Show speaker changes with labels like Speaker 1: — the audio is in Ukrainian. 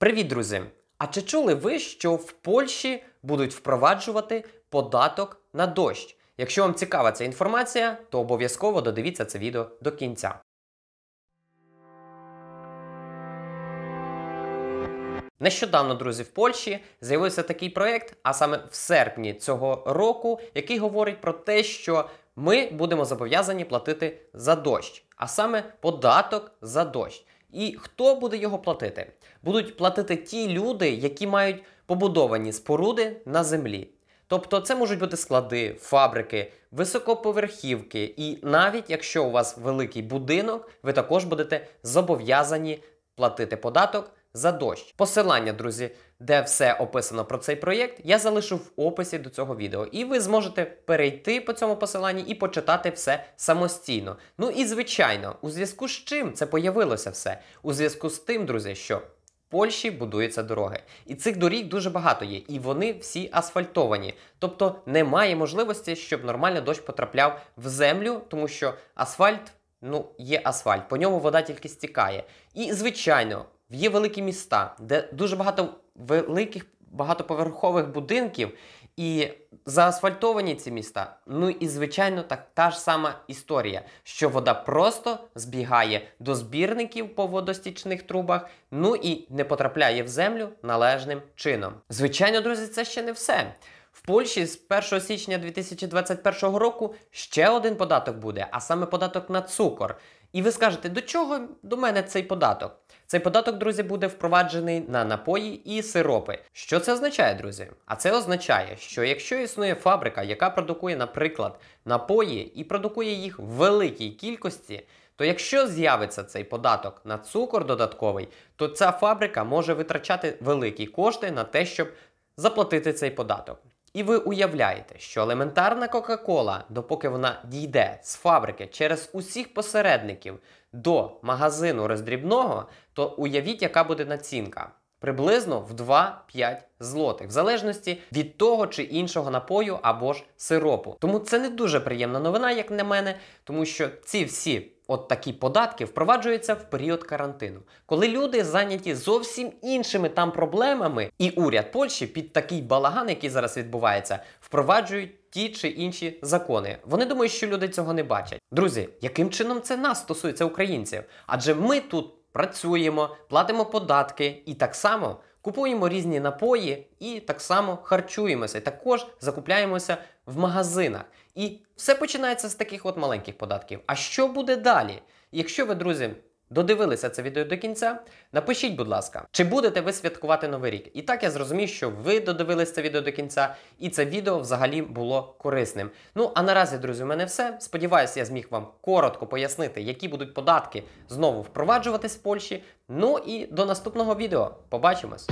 Speaker 1: Привіт, друзі! А чи чули ви, що в Польщі будуть впроваджувати податок на дощ? Якщо вам цікава ця інформація, то обов'язково додивіться це відео до кінця. Нещодавно, друзі, в Польщі з'явився такий проєкт, а саме в серпні цього року, який говорить про те, що ми будемо зобов'язані платити за дощ, а саме податок за дощ. І хто буде його платити? Будуть платити ті люди, які мають побудовані споруди на землі. Тобто це можуть бути склади, фабрики, високоповерхівки, і навіть якщо у вас великий будинок, ви також будете зобов'язані платити податок за дощ. Посилання, друзі, де все описано про цей проєкт, я залишу в описі до цього відео. І ви зможете перейти по цьому посиланні і почитати все самостійно. Ну і звичайно, у зв'язку з чим це появилося все? У зв'язку з тим, друзі, що. в Польщі будуються дороги, і цих доріг дуже багато є, і вони всі асфальтовані. Тобто немає можливості, щоб нормально дощ потрапляв в землю, тому що асфальт ну є асфальт, по ньому вода тільки стікає. І звичайно, Є великі міста, де дуже багато великих багатоповерхових будинків і заасфальтовані ці міста. Ну і звичайно, так та ж сама історія, що вода просто збігає до збірників по водостічних трубах, ну і не потрапляє в землю належним чином. Звичайно, друзі, це ще не все. В Польщі з 1 січня 2021 року ще один податок буде, а саме податок на цукор. І ви скажете, до чого до мене цей податок? Цей податок, друзі, буде впроваджений на напої і сиропи. Що це означає, друзі? А це означає, що якщо існує фабрика, яка продукує, наприклад, напої і продукує їх в великій кількості. То якщо з'явиться цей податок на цукор додатковий, то ця фабрика може витрачати великі кошти на те, щоб заплатити цей податок. І ви уявляєте, що елементарна Кока-Кола, допоки вона дійде з фабрики через усіх посередників до магазину роздрібного, то уявіть, яка буде націнка приблизно в 2-5 злотих, в залежності від того чи іншого напою або ж сиропу. Тому це не дуже приємна новина, як на мене, тому що ці всі от такі податки впроваджуються в період карантину, коли люди зайняті зовсім іншими там проблемами, і уряд Польщі під такий балаган, який зараз відбувається, впроваджують. Ті чи інші закони. Вони думають, що люди цього не бачать. Друзі, яким чином це нас стосується українців? Адже ми тут працюємо, платимо податки і так само купуємо різні напої і так само харчуємося. І Також закупляємося в магазинах. І все починається з таких от маленьких податків. А що буде далі? Якщо ви, друзі, Додивилися це відео до кінця. Напишіть, будь ласка, чи будете ви святкувати новий рік? І так я зрозумів, що ви додивилися це відео до кінця, і це відео взагалі було корисним. Ну а наразі, друзі, у мене все. Сподіваюся, я зміг вам коротко пояснити, які будуть податки знову впроваджуватись в Польщі. Ну і до наступного відео. Побачимось!